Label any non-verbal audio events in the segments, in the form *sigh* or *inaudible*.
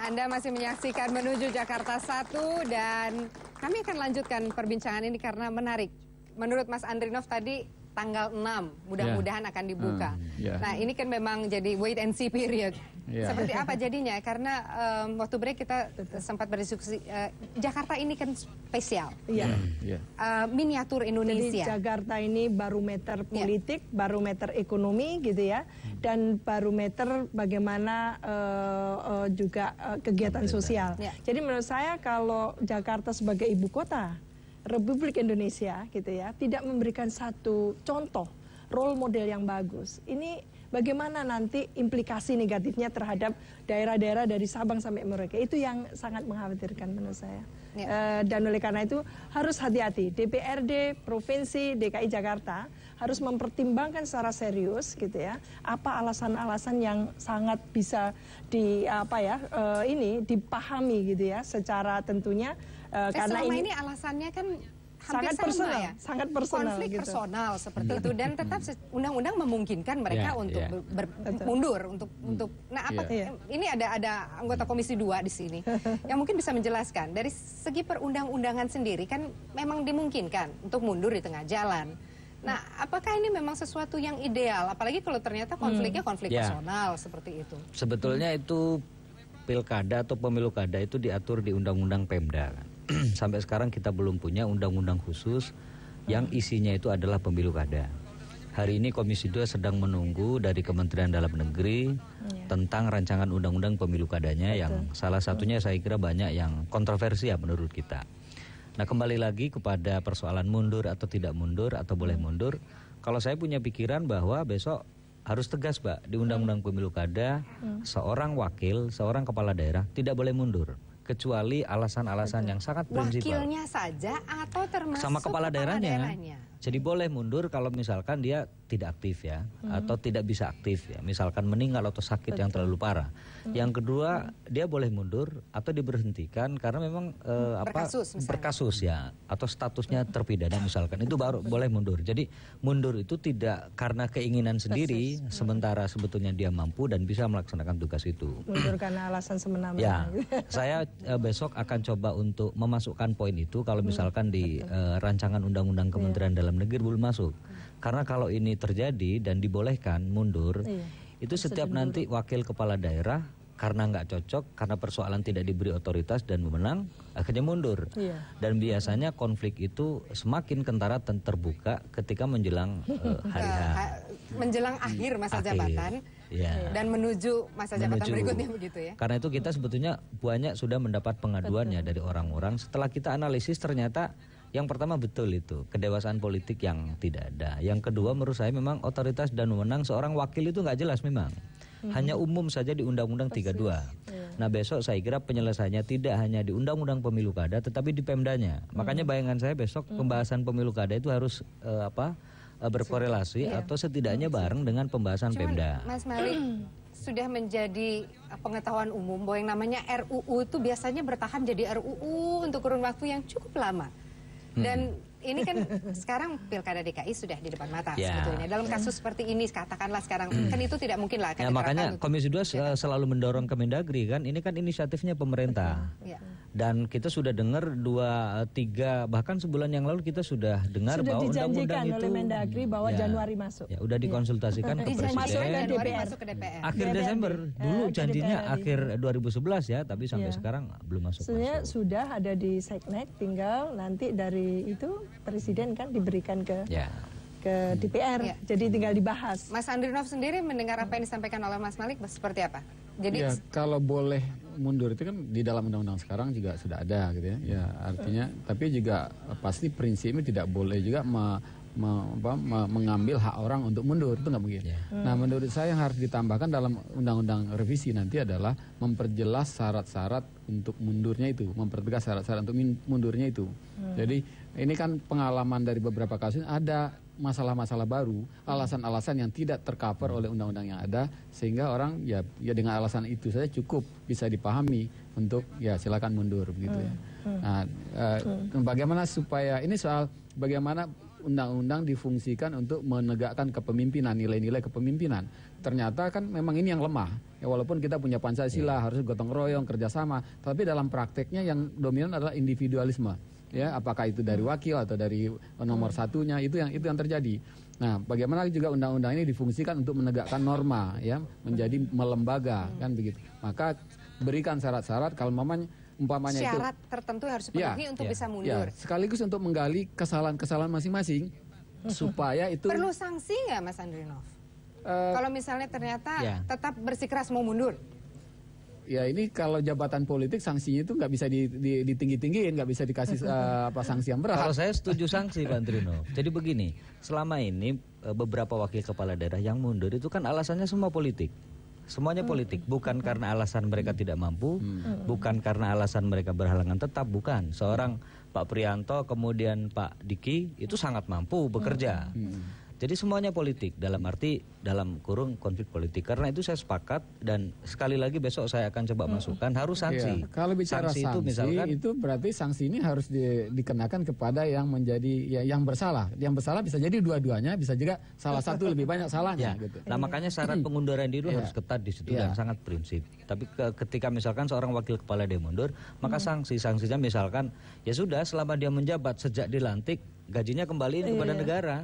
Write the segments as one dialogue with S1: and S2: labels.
S1: Anda masih menyaksikan menuju Jakarta 1 dan kami akan lanjutkan perbincangan ini karena menarik. Menurut Mas Andrinov tadi tanggal 6 mudah-mudahan yeah. akan dibuka. Hmm, yeah. Nah ini kan memang jadi wait and see period. Yeah. Seperti apa jadinya? Karena um, waktu break kita sempat berdiskusi uh, Jakarta
S2: ini kan spesial.
S3: Yeah. Yeah.
S2: Uh, miniatur Indonesia. Jadi Jakarta ini barometer ya. politik, yeah. barometer ekonomi gitu ya, hmm. dan barometer bagaimana uh, uh, juga uh, kegiatan sosial. Yeah. Jadi menurut saya kalau Jakarta sebagai ibu kota Republik Indonesia gitu ya tidak memberikan satu contoh role model yang bagus. Ini bagaimana nanti implikasi negatifnya terhadap daerah-daerah dari Sabang sampai Merauke itu yang sangat mengkhawatirkan menurut saya. Ya. E, dan oleh karena itu harus hati-hati DPRD, provinsi, DKI Jakarta harus mempertimbangkan secara serius gitu ya apa alasan-alasan yang sangat bisa di apa ya e, ini dipahami gitu ya secara tentunya Eh, eh, karena selama ini, ini
S1: alasannya kan
S2: sangat sama personal, ya. Sangat personal konflik gitu. personal seperti
S1: itu dan *laughs* tetap undang-undang memungkinkan mereka yeah, untuk yeah. Ya. mundur untuk hmm. untuk nah apa yeah. ini ada ada anggota komisi dua di sini *laughs* yang mungkin bisa menjelaskan dari segi perundang-undangan sendiri kan memang dimungkinkan untuk mundur di tengah jalan. Nah, apakah ini memang sesuatu yang ideal apalagi kalau ternyata hmm. konfliknya konflik yeah. personal seperti itu.
S4: Sebetulnya itu pilkada atau pemilu kada itu diatur di undang-undang Pemda kan. *clears throat* sampai sekarang kita belum punya undang-undang khusus yang isinya itu adalah pemilu kada. Hari ini Komisi 2 sedang menunggu dari Kementerian Dalam Negeri ya. tentang rancangan undang-undang pemilu kadanya Betul. yang salah satunya saya kira banyak yang kontroversi ya menurut kita. Nah, kembali lagi kepada persoalan mundur atau tidak mundur atau boleh hmm. mundur. Kalau saya punya pikiran bahwa besok harus tegas, Pak di Undang-Undang hmm. Pemilu Kada, hmm. seorang wakil, seorang kepala daerah tidak boleh mundur kecuali alasan-alasan yang sangat prinsipal. Wakilnya
S1: saja atau termasuk sama kepala, kepala daerahnya. daerahnya.
S4: Jadi boleh mundur kalau misalkan dia tidak aktif ya hmm. atau tidak bisa aktif ya misalkan meninggal atau sakit Betul. yang terlalu parah hmm. yang kedua hmm. dia boleh mundur atau diberhentikan karena memang uh, eh, berkasus, hmm, apa misalnya. berkasus ya atau statusnya terpidana misalkan itu baru boleh mundur jadi mundur itu tidak karena keinginan sendiri hmm. sementara sebetulnya dia mampu dan bisa melaksanakan tugas itu
S2: mundur karena alasan semena-mena ya gitu. *laughs* saya
S4: uh, besok akan coba untuk memasukkan poin itu kalau hmm, misalkan hmm. di uh, rancangan undang-undang iya. Kementerian yeah. Dalam Negeri belum masuk hmm. karena kalau ini terjadi dan dibolehkan mundur, iya. itu setiap mundur. nanti wakil kepala daerah karena nggak cocok, karena persoalan tidak diberi otoritas dan memenang, akhirnya mundur. Iya. Dan biasanya konflik itu semakin kentara dan terbuka ketika menjelang uh, *laughs* hari eh, ha
S1: Menjelang akhir masa akhir. jabatan ya. dan menuju masa jabatan menuju. berikutnya
S4: begitu ya. Karena itu kita sebetulnya banyak sudah mendapat pengaduannya Betul. dari orang-orang. Setelah kita analisis ternyata yang pertama betul itu kedewasaan politik yang tidak ada. Yang kedua menurut saya memang otoritas dan wewenang seorang wakil itu nggak jelas memang. Hmm. Hanya umum saja di Undang-Undang 32. Yeah. Nah besok saya kira penyelesaiannya tidak hanya di Undang-Undang Pemilu Kada, tetapi di Pemdanya. Hmm. Makanya bayangan saya besok hmm. pembahasan Pemilu Kada itu harus uh, apa uh, berkorelasi yeah. atau iya. setidaknya hmm. bareng dengan pembahasan Cuman, Pemda.
S1: Mas Malik, *clears throat* sudah menjadi eh, pengetahuan umum bahwa yang namanya RUU itu biasanya bertahan jadi RUU untuk kurun waktu yang cukup lama dan ini kan sekarang pilkada DKI sudah di depan mata yeah. sebetulnya. Dalam kasus seperti ini katakanlah sekarang hmm. kan itu tidak mungkin lah. Ya, makanya gitu.
S4: Komisi 2 ya. selalu mendorong Kemendagri kan. Ini kan inisiatifnya pemerintah. Ya. Dan kita sudah dengar dua eh, tiga bahkan sebulan yang lalu kita sudah dengar sudah bahwa undang-undang itu oleh Mendagri
S2: bahwa ya, Januari masuk. Ya, udah ya. dikonsultasikan ya. ke *laughs* presiden. Masuk Januari masuk ke DPR. Akhir DPR. Iya, Desember
S4: eh, dulu uh, janjinya DPR. akhir 2011 ya, tapi sampai ya. sekarang belum masuk.
S2: Sebenarnya sudah ada di Seknek tinggal nanti dari itu presiden kan diberikan ke yeah ke
S1: DPR. Ya. Jadi tinggal dibahas. Mas Andrinov sendiri mendengar apa yang disampaikan oleh Mas Malik seperti apa? Jadi ya,
S3: kalau boleh mundur itu kan di dalam undang-undang sekarang juga sudah ada gitu ya. Ya, artinya tapi juga pasti prinsipnya tidak boleh juga me mengambil hak orang untuk mundur itu nggak mungkin. Yeah. Nah menurut saya yang harus ditambahkan dalam undang-undang revisi nanti adalah memperjelas syarat-syarat untuk mundurnya itu, mempertegas syarat-syarat untuk mundurnya itu. Hmm. Jadi ini kan pengalaman dari beberapa kasus ada masalah-masalah baru, alasan-alasan yang tidak tercover oleh undang-undang yang ada sehingga orang ya ya dengan alasan itu saja cukup bisa dipahami untuk ya silakan mundur begitu ya. Hmm. Hmm. Nah, eh, bagaimana supaya ini soal bagaimana undang-undang difungsikan untuk menegakkan kepemimpinan, nilai-nilai kepemimpinan. Ternyata kan memang ini yang lemah. Ya, walaupun kita punya Pancasila, yeah. harus gotong royong, kerjasama. Tapi dalam prakteknya yang dominan adalah individualisme. Ya, apakah itu dari wakil atau dari nomor hmm. satunya itu yang itu yang terjadi. Nah, bagaimana juga undang-undang ini difungsikan untuk menegakkan norma, ya, menjadi melembaga, hmm. kan begitu. Maka berikan syarat-syarat kalau memang umpamanya Syarat itu. Syarat
S1: tertentu harus dipenuhi ya, untuk ya, bisa mundur. Ya,
S3: sekaligus untuk menggali kesalahan-kesalahan masing-masing supaya itu Perlu
S1: sanksi nggak Mas Andrinov? Uh, kalau misalnya ternyata ya. tetap bersikeras mau mundur.
S3: Ya ini kalau jabatan politik sanksinya itu nggak bisa ditinggi-tinggiin, nggak bisa dikasih uh, apa sanksi yang berat. Kalau
S4: saya setuju sanksi Pak Andrino. Jadi begini, selama ini eh, beberapa wakil kepala daerah yang mundur itu kan alasannya semua politik. Semuanya hmm. politik, bukan hmm. karena alasan mereka tidak mampu, hmm. bukan karena alasan mereka berhalangan tetap, bukan. Seorang Pak Prianto kemudian Pak Diki itu sangat mampu bekerja. Jadi semuanya politik dalam arti dalam kurung konflik politik. Karena itu saya sepakat dan sekali lagi besok saya akan coba hmm. masukkan harus iya, sanksi. Ya. Kalau bicara sanksi, sanksi itu misalkan
S3: itu berarti sanksi ini harus di, dikenakan kepada yang menjadi ya, yang bersalah. Yang bersalah bisa jadi dua-duanya, bisa juga salah satu lebih banyak salahnya. Ya.
S4: Gitu. Nah makanya syarat pengunduran diri ya. harus ketat di situ ya. dan sangat prinsip. Tapi ke, ketika misalkan seorang wakil kepala dia mundur, maka hmm. sanksi sanksinya misalkan ya sudah selama dia menjabat sejak dilantik gajinya kembali iya. kepada negara.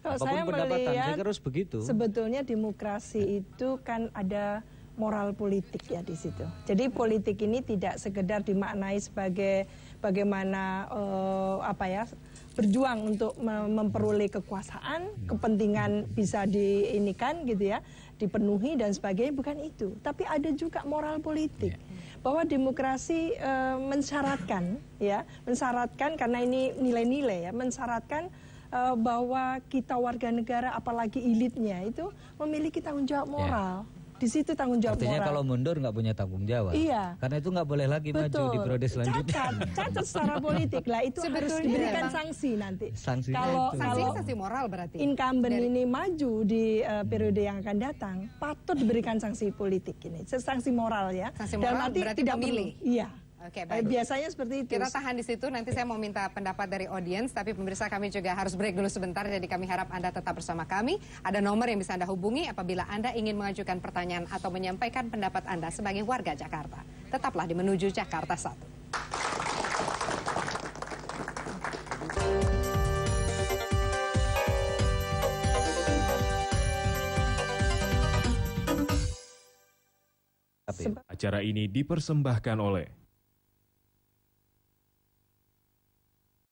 S2: Kalau Apapun saya melihat, saya harus begitu. Sebetulnya demokrasi itu kan ada moral politik ya di situ. Jadi politik ini tidak sekedar dimaknai sebagai bagaimana uh, apa ya berjuang untuk memperoleh kekuasaan, kepentingan bisa diinikan gitu ya, dipenuhi dan sebagainya bukan itu. Tapi ada juga moral politik ya. bahwa demokrasi uh, mensyaratkan ya, mensyaratkan karena ini nilai-nilai ya, mensyaratkan uh, eh, bahwa kita warga negara apalagi elitnya itu memiliki tanggung jawab ya. moral. Yeah di situ tanggung jawab Artinya moral. kalau
S4: mundur nggak punya tanggung jawab. Iya. Karena itu nggak boleh lagi Betul. maju di periode selanjutnya. Cacat, cacat secara *laughs* politik
S2: lah itu Sebetulnya harus diberikan sanksi nanti.
S4: Sanksi kalau itu. sanksi, kalau sanksi
S2: moral berarti. Incumbent Dari... ini maju di uh, periode yang akan datang, patut diberikan sanksi politik ini, sanksi moral ya. Sanksi moral Dalam berarti tidak pemilih. Perlu, iya Oke, okay, eh, baik. Biasanya seperti itu. Kita tahan di situ,
S1: nanti saya mau minta pendapat dari audiens, tapi pemirsa kami juga harus break dulu sebentar, jadi kami harap Anda tetap bersama kami. Ada nomor yang bisa Anda hubungi apabila Anda ingin mengajukan pertanyaan atau menyampaikan pendapat Anda sebagai warga Jakarta. Tetaplah di Menuju Jakarta Satu.
S4: Acara ini dipersembahkan oleh